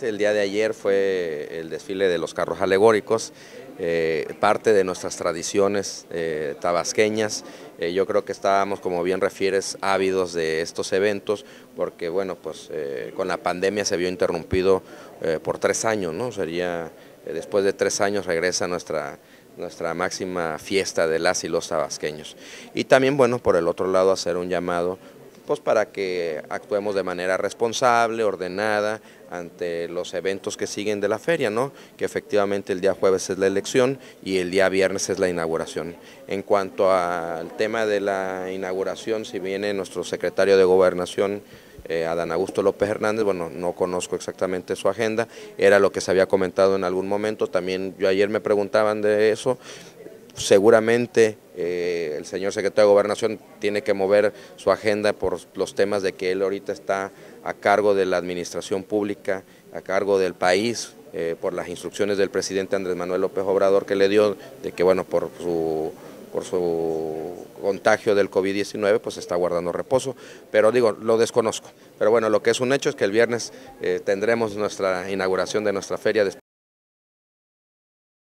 El día de ayer fue el desfile de los carros alegóricos, eh, parte de nuestras tradiciones eh, tabasqueñas. Eh, yo creo que estábamos, como bien refieres, ávidos de estos eventos, porque bueno, pues con la pandemia se vio interrumpido por tres años, ¿no? Sería, después de tres años regresa nuestra nuestra máxima fiesta de las y los tabasqueños. Y también, bueno, por el otro lado, hacer un llamado pues para que actuemos de manera responsable, ordenada, ante los eventos que siguen de la feria, ¿no? que efectivamente el día jueves es la elección y el día viernes es la inauguración. En cuanto al tema de la inauguración, si viene nuestro secretario de Gobernación, eh, Adán Augusto López Hernández, bueno, no conozco exactamente su agenda, era lo que se había comentado en algún momento, también yo ayer me preguntaban de eso, seguramente eh, el señor secretario de Gobernación tiene que mover su agenda por los temas de que él ahorita está a cargo de la administración pública, a cargo del país, eh, por las instrucciones del presidente Andrés Manuel López Obrador que le dio de que, bueno, por su por su contagio del COVID-19, pues está guardando reposo, pero digo, lo desconozco. Pero bueno, lo que es un hecho es que el viernes eh, tendremos nuestra inauguración de nuestra feria. De